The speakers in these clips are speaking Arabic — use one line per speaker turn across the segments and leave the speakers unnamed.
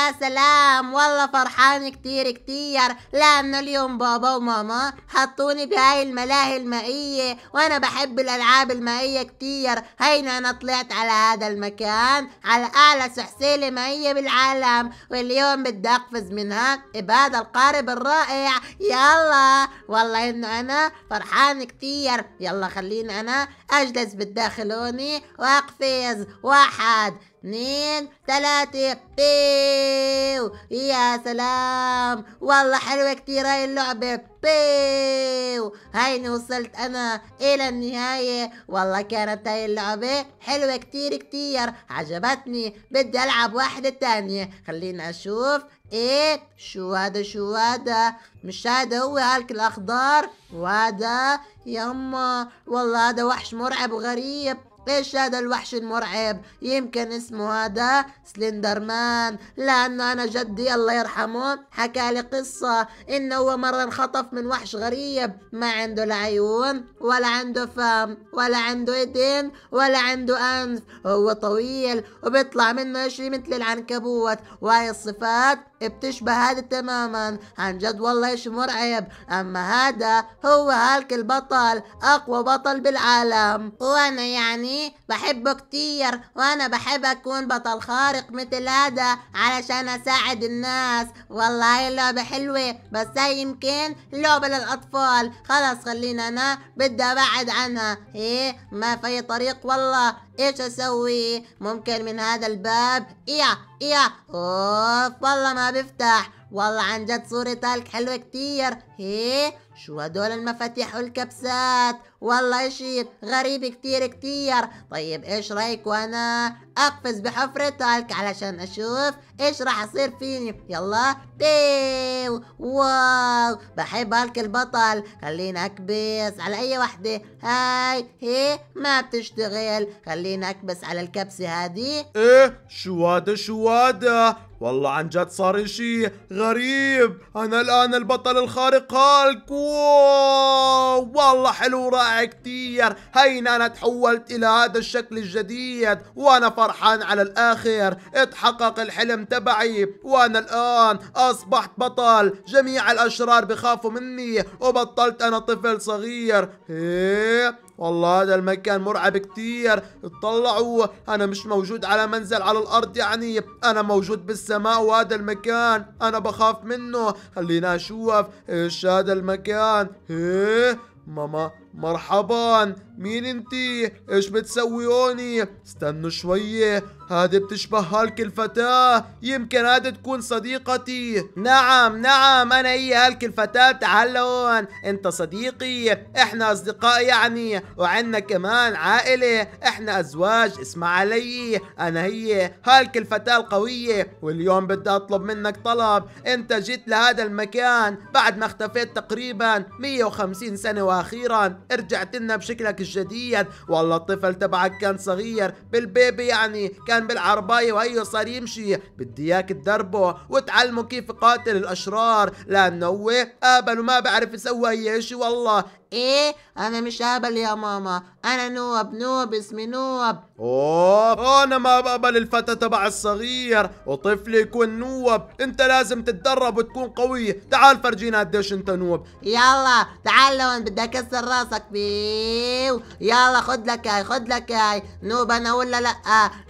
يا سلام والله فرحان كتير كتير لأنه اليوم بابا وماما حطوني بهاي الملاهي المائية وأنا بحب الألعاب المائية كتير هينا أنا طلعت على هذا المكان على أعلى سحسيلة مائية بالعالم واليوم بدي أقفز منها بهذا القارب الرائع يلا والله إنه أنا فرحان كتير يلا خليني أنا أجلس بالداخل هوني وأقفز واحد اثنين ثلاثة بيو يا سلام والله حلوة كتير هاي اللعبة بيو هيني وصلت انا الى النهاية والله كانت هاي اللعبة حلوة كتير كتير عجبتني بدي العب واحدة تانية خلينا اشوف ايه شو هذا شو هذا مش هذا هو هالك الاخضر وهذا يما والله هذا وحش مرعب وغريب ايش هذا الوحش المرعب يمكن اسمه هذا سلندر مان لانه انا جدي الله يرحمه حكى لي قصة انه هو مرة انخطف من وحش غريب ما عنده لا عيون ولا عنده فم ولا عنده ايدين ولا عنده انف هو طويل وبيطلع منه شيء مثل العنكبوت وهي الصفات بتشبه هذا تماما عن جد والله اشي مرعب اما هذا هو هالك البطل اقوى بطل بالعالم وانا يعني بحبه كتير وانا بحب اكون بطل خارق مثل هذا علشان اساعد الناس والله هاي اللعبة حلوة بس هي يمكن لعبة للاطفال خلاص خلينا انا بدي ابعد عنها ايه ما في طريق والله ايش اسوي ممكن من هذا الباب ايه ايه اوف والله ما بفتح والله عن جد صورة تالك حلوة كتير هي شو هدول المفاتيح والكبسات والله اشي غريب كتير كتير طيب ايش رايك وانا اقفز بحفرة تالك علشان اشوف ايش راح يصير فيني يلا بيو واو بحب هالك البطل خلينا اكبس على اي وحدة هاي هي ما بتشتغل خلينا اكبس على الكبسة هادي
ايه شو هذا شو هذا والله عن جد صار اشي غريب انا الان البطل الخارق هالك واو والله حلو رائع كتير هينا انا تحولت الى هذا الشكل الجديد وانا فرحان على الاخر اتحقق الحلم تبعي وانا الان اصبحت بطل جميع الاشرار بخافوا مني وبطلت انا طفل صغير ايه والله هذا المكان مرعب كتير اطلعوا انا مش موجود على منزل على الارض يعني انا موجود بالسماء السماء وهذا المكان انا بخاف منه خلينا اشوف ايش هذا المكان ايه ماما مرحبا مين انتي ايش بتسوي هوني استنوا شوية هذه بتشبه هالك الفتاة يمكن هذه تكون صديقتي نعم نعم انا هي هالك الفتاة تعال هون انت صديقي احنا اصدقاء يعني وعنا كمان عائلة احنا ازواج اسمع علي انا هي هالك الفتاة القوية واليوم بدي اطلب منك طلب انت جيت لهذا المكان بعد ما اختفيت تقريبا 150 سنة واخيرا رجعت لنا بشكلك الجديد والله الطفل تبعك كان صغير بالبيبي يعني كان بالعرباية وهيو صار يمشي بدي اياك تدربه وتعلمه كيف قاتل الاشرار لانه هو قابل وما بعرف يسوي اي شيء والله ايه انا مش هقبل يا ماما انا نوب نوب اسمي نوب اوه انا ما بقبل الفتى تبع الصغير وطفل يكون نوب انت لازم تتدرب وتكون قوي تعال فرجينا قديش انت نوب
يلا تعال لون بدي اكسر راسك بيو يلا خد لك هاي خد لك هاي نوب انا ولا لا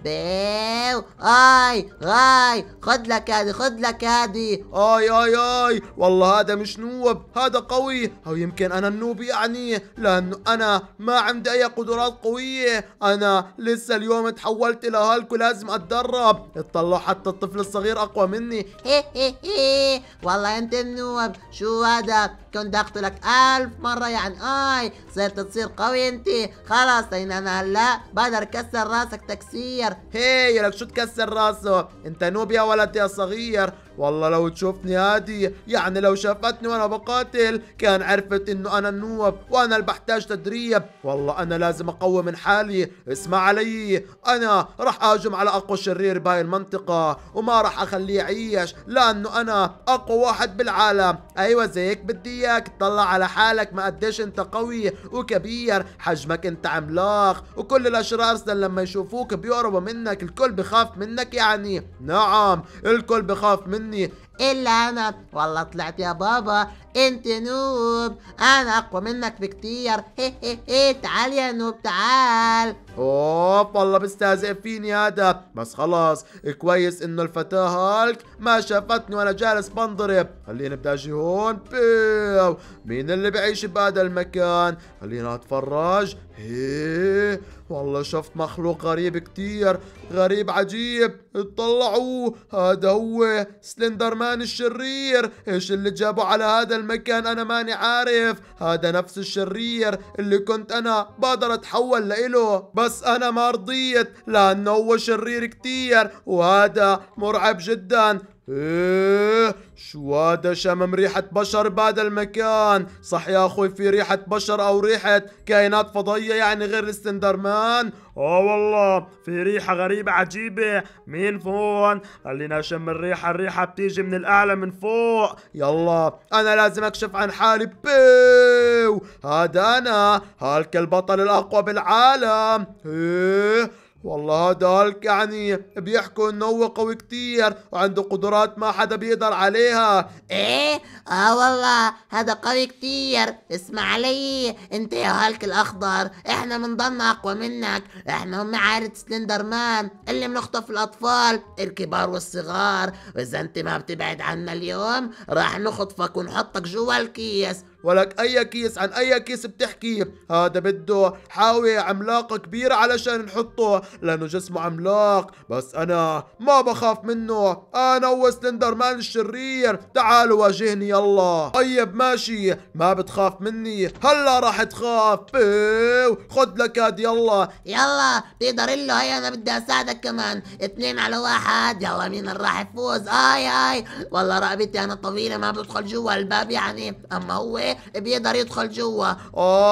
بيو اي
اي خد لك هادي خد لك هادي اي اي اي والله هذا مش نوب هذا قوي او يمكن انا النوب يعني لأنه أنا ما عندي أي قدرات قوية أنا لسه اليوم تحولت إلى هالك ولازم أتدرب اطلعوا حتى الطفل الصغير أقوى مني
والله أنت النوب شو هذا كنت أقتلك ألف مرة يعني آي صرت تصير قوي أنت خلاص لين أنا هلا بقدر كسر راسك تكسير
هي لك شو تكسر راسه أنت نوب يا ولد يا صغير والله لو تشوفني هادي يعني لو شافتني وانا بقاتل كان عرفت انه انا النوب وانا اللي بحتاج تدريب والله انا لازم اقوي من حالي اسمع علي انا راح اهاجم على اقوى شرير بهاي المنطقة وما راح اخليه يعيش لانه انا اقوى واحد بالعالم ايوه زيك بدي اياك تطلع على حالك ما قديش انت قوي وكبير حجمك انت عملاق وكل الاشرار لما يشوفوك بيقربوا منك الكل بخاف منك يعني نعم الكل بخاف منك 你。الا انا والله طلعت يا بابا
انت نوب انا اقوى منك بكتير هي هي هي تعال يا نوب
تعال اوب والله بستهزئ فيني هذا بس خلاص كويس انه الفتاة هالك ما شافتني وانا جالس بنضرب خليني بدي اجي هون بيو مين اللي بعيش بهذا المكان خليني اتفرج هي. والله شفت مخلوق غريب كتير غريب عجيب اطلعوا هذا هو سلندر مان الإنسان الشرير إيش اللي جابه على هذا المكان أنا ماني عارف هذا نفس الشرير اللي كنت أنا بقدر أتحول لإله بس أنا ما رضيت لأنه هو شرير كتير وهذا مرعب جدا ايه شو هذا شمم ريحة بشر بهذا المكان صح يا اخوي في ريحة بشر او ريحة كائنات فضائية يعني غير ستندرمان اه والله في ريحة غريبة عجيبة مين فون خلينا اشم الريحة الريحة بتيجي من الاعلى من فوق يلا انا لازم اكشف عن حالي بيو هذا انا هالك البطل الاقوى بالعالم ايه والله هالك يعني بيحكوا انه هو قوي كتير وعنده قدرات ما حدا بيقدر عليها ايه اه والله
هذا قوي كتير اسمع علي انت يا هالك الاخضر احنا بنضلنا اقوى منك احنا هم عائلة سلندر مان اللي بنخطف الاطفال الكبار والصغار واذا انت ما بتبعد عنا اليوم راح نخطفك ونحطك جوا
الكيس ولك اي كيس عن اي كيس بتحكي هذا بده حاوية عملاقة كبيرة علشان نحطه لانه جسمه عملاق بس انا ما بخاف منه انا وسلندر مان الشرير تعال واجهني يلا طيب ماشي ما بتخاف مني هلا راح تخاف بيو خد لك هاد يلا
يلا بيقدر له هي انا بدي اساعدك كمان اثنين على واحد يلا مين اللي راح يفوز اي اي والله رقبتي انا طويلة ما بدخل جوا الباب يعني اما هو بيقدر يدخل جوا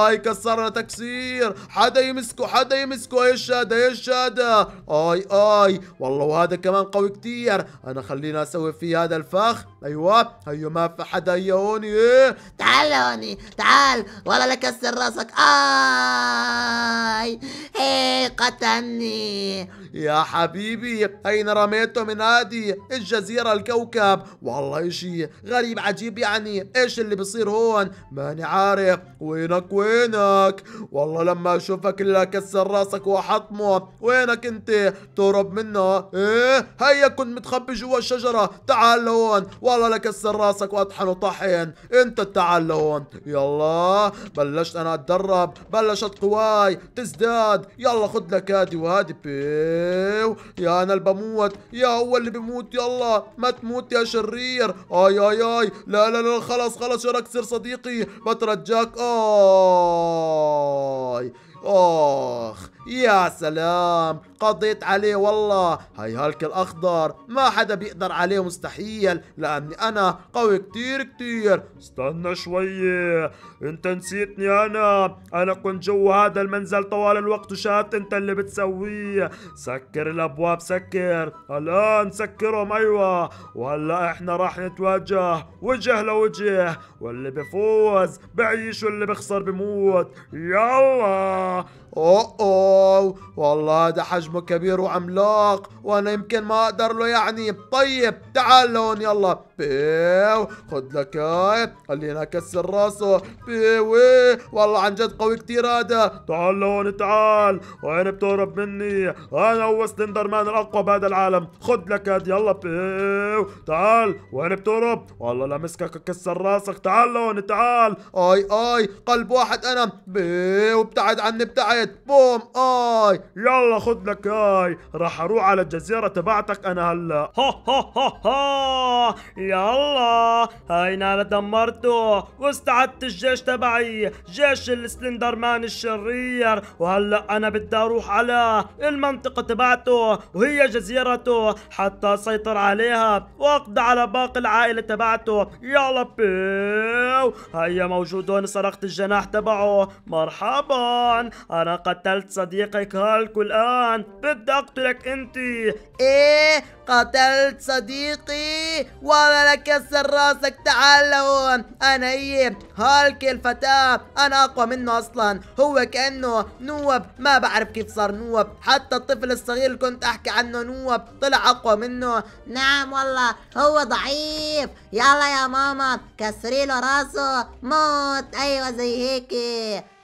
اي كسرنا تكسير حدا يمسكه حدا يمسكه ايش هذا ايش هذا اي اي والله وهذا كمان قوي كتير انا خلينا اسوي فيه هذا الفخ ايوه ايوه ما في حدا هيهوني ايه تعال هوني تعال ولا لا كسر راسك اي
ايه قتلني
يا حبيبي اين رميته من هادي الجزيره الكوكب والله اشي غريب عجيب يعني ايش اللي بصير هون ماني عارف وينك وينك والله لما اشوفك الا اكسر راسك واحطمه وينك انت تهرب منه ايه هيا كنت متخبي جوا الشجره تعال لهون والله لكسر راسك واطحن وطحن انت تعال لهون يلا بلشت انا اتدرب بلشت قواي تزداد يلا خد لك هادي وهادي بيو يا انا اللي بموت يا هو اللي بموت يلا ما تموت يا شرير اي اي اي لا لا لا خلص خلص شرك سر صديقي بترجاك اي اخ يا سلام قضيت عليه والله هاي هالك الاخضر ما حدا بيقدر عليه مستحيل لاني انا قوي كتير كتير استنى شوية انت نسيتني انا انا كنت جوا هذا المنزل طوال الوقت وشاهدت انت اللي بتسويه سكر الابواب سكر الان سكرهم ايوه وهلا احنا راح نتواجه وجه لوجه واللي بفوز بعيش واللي بخسر بموت يلا أوه, والله هذا حجمه كبير وعملاق وأنا يمكن ما أقدر له يعني طيب تعال لون يلا بيو خد لك هاي خلينا اكسر راسه بيوي إيه. والله عن جد قوي كثير هذا تعال لهون تعال وين بتهرب مني انا هو سلندر مان الاقوى بهذا العالم خد لك هاد يلا بيو تعال وين بتهرب والله لمسكك اكسر راسك تعال لهون تعال اي اي قلب واحد انا بيو ابتعد عني ابتعد بوم اي يلا خد لك هاي راح اروح على الجزيره تبعتك انا هلا ها ها ها ها يا الله هينا انا دمرته
واستعدت الجيش تبعي جيش السلندر مان الشرير وهلا انا بدي اروح على المنطقه تبعته وهي جزيرته حتى اسيطر عليها واقضي على باقي العائله تبعته يلا بيو هيا موجود هون سرقت الجناح تبعه مرحبا انا قتلت صديقك هالك والان بدي اقتلك انت ايه قتلت صديقي ولا انا كسر راسك تعال لهون انا ايه هالك الفتاة انا اقوى منه اصلا هو كأنه نوب ما بعرف كيف صار نوب حتى الطفل الصغير اللي كنت احكي عنه نوب طلع اقوى منه
نعم والله هو ضعيف يلا يا ماما كسري له راسه موت ايوه زي هيك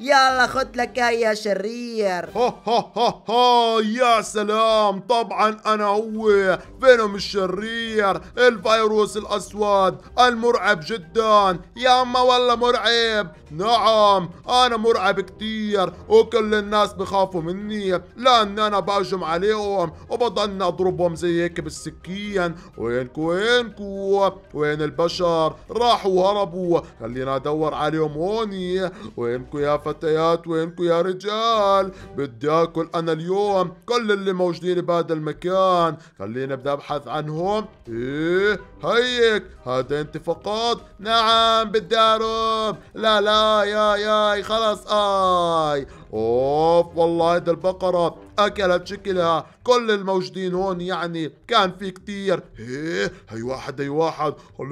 يلا خد لك يا شرير
ها ها ها ها يا سلام طبعا انا هو فينوم الشرير الفيروس الاسود المرعب جدا يا اما والله مرعب نعم انا مرعب كتير وكل الناس بخافوا مني لان انا بهجم عليهم وبضلني اضربهم زي هيك بالسكين وينكو وينكو وين البشر راحوا وهربوا خلينا ادور عليهم هوني وينكو يا فتيات وينكو يا رجال بدي اكل انا اليوم كل اللي موجودين بهذا المكان خليني بدي ابحث عنهم ايه هيك هذا انت فقط نعم بدي اهرب لا لا يا ياي خلص اي اوف والله هيدي البقرة اكلت شكلها كل الموجودين هون يعني كان في كتير ايه هي واحد هي واحد لا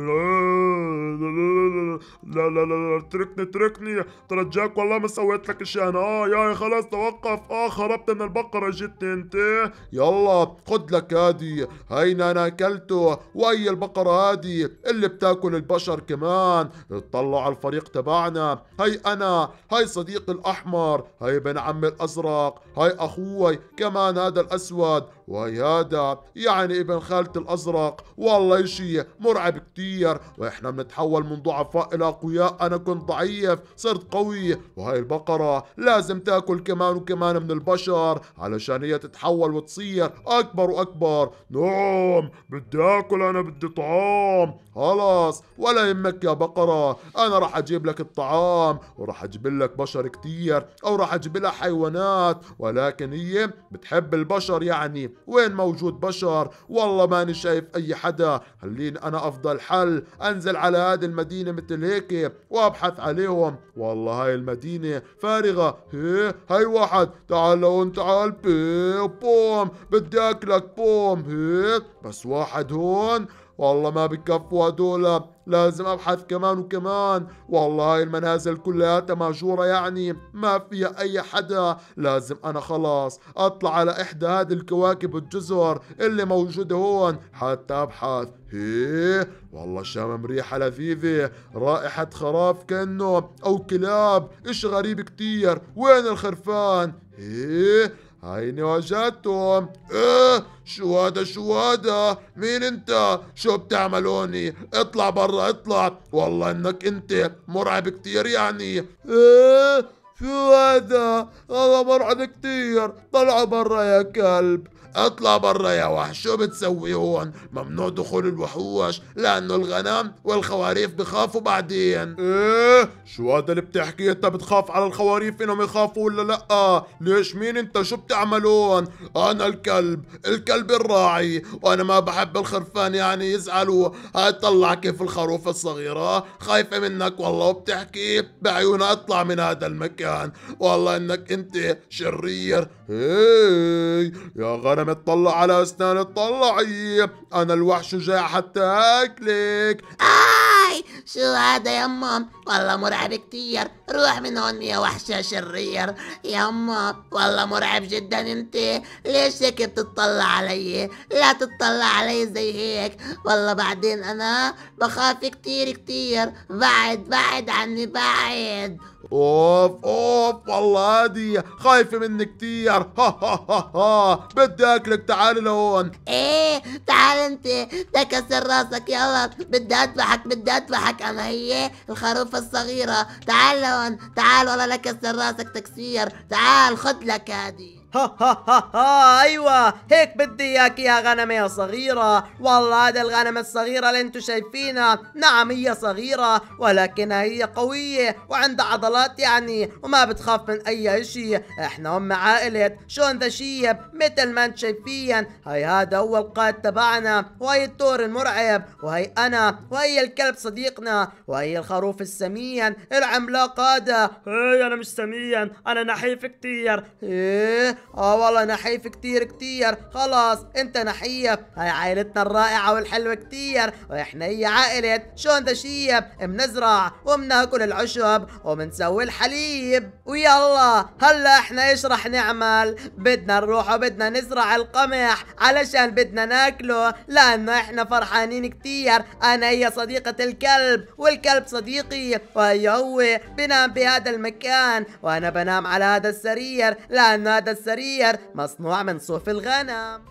لا لا لا اتركني اتركني ترجاك والله ما سويت لك شيء انا اه يا خلاص توقف اه خربت من البقرة جتني انت يلا خد لك هادي هينا انا اكلته وهي البقرة هادي اللي بتاكل البشر كمان اطلع على الفريق تبعنا هي انا هي صديقي الاحمر هي هاي بن عم الأزرق هاي أخوي كمان هذا الأسود ويا ده يعني ابن خالة الازرق والله شيء مرعب كتير واحنا بنتحول من ضعفاء الى اقوياء انا كنت ضعيف صرت قوي وهي البقرة لازم تاكل كمان وكمان من البشر علشان هي تتحول وتصير اكبر واكبر نعم بدي اكل انا بدي طعام خلاص ولا يمك يا بقرة انا راح اجيب لك الطعام وراح اجيب لك بشر كتير او راح اجيب لها حيوانات ولكن هي بتحب البشر يعني وين موجود بشر والله ماني شايف اي حدا خليني انا افضل حل انزل على هذه المدينة مثل هيك وابحث عليهم والله هاي المدينة فارغة هي هاي واحد تعال لو تعال بوم بدي اكلك بوم هي بس واحد هون والله ما بكفوا هدول لازم ابحث كمان وكمان والله هاي المنازل كلياتها مهجورة يعني ما فيها اي حدا لازم انا خلاص اطلع على احدى هذه الكواكب الجزر اللي موجودة هون حتى ابحث هي إيه، والله شامم ريحة لذيذة رائحة خراف كأنه او كلاب اش غريب كتير وين الخرفان هيه هيني وجدتهم اه شو هذا شو هذا مين انت شو بتعمل هوني اطلع برا اطلع والله انك انت مرعب كتير يعني اه شو هذا هذا مرعب كتير طلع برا يا كلب اطلع برا يا وحش شو بتسوي هون ممنوع دخول الوحوش لانه الغنم والخواريف بخافوا بعدين ايه شو هذا اللي بتحكي انت بتخاف على الخواريف انهم يخافوا ولا لا ليش مين انت شو بتعملون انا الكلب الكلب الراعي وانا ما بحب الخرفان يعني يزعلوا هاي طلع كيف الخروف الصغيرة خايفة منك والله وبتحكي بعيونها اطلع من هذا المكان والله انك انت شرير هي يا غنم عم تطلع على اسنان تطلعي انا الوحش جاي حتى اكلك آه! هاي شو هذا يا مام
والله مرعب كتير روح من هون يا وحشة شرير يا مام والله مرعب جدا انت ليش هيك بتطلع علي لا تطلع علي زي هيك والله بعدين انا بخاف كتير كتير بعد بعد عني بعد
اوف اوف والله هادية خايفة مني كتير ها ها ها ها بدي اكلك تعالي لهون
ايه تعال انت تكسر راسك يلا بدي اذبحك بدي تضحك أنا هي الخروفة الصغيرة تعال لهون تعال والله لك راسك تكسير تعال خد لك هذه
ها ها ها ها ايوه هيك بدي اياك يا غنمه يا صغيره والله هذا الغنم الصغيره اللي انتم شايفينها نعم هي صغيره ولكنها هي قويه وعندها عضلات يعني وما بتخاف من اي شيء احنا هم عائله شون ذا شيب مثل ما انتم شايفين هاي هذا هو القائد تبعنا وهي الثور المرعب وهي انا وهي الكلب صديقنا وهي الخروف السمين العملاق هذا ايه انا مش سمين انا نحيف كثير ايه اه والله نحيف كتير كتير خلاص انت نحيف هاي عائلتنا الرائعة والحلوة كتير واحنا هي عائلة شون ذا شيب بنزرع وبناكل العشب وبنسوي الحليب ويلا هلا احنا ايش رح نعمل بدنا نروح وبدنا نزرع القمح علشان بدنا ناكله لانه احنا فرحانين كتير انا هي صديقة الكلب والكلب صديقي وهي هو بنام بهذا المكان وانا بنام على هذا السرير لانه هذا السرير سرير مصنوع من صوف الغنم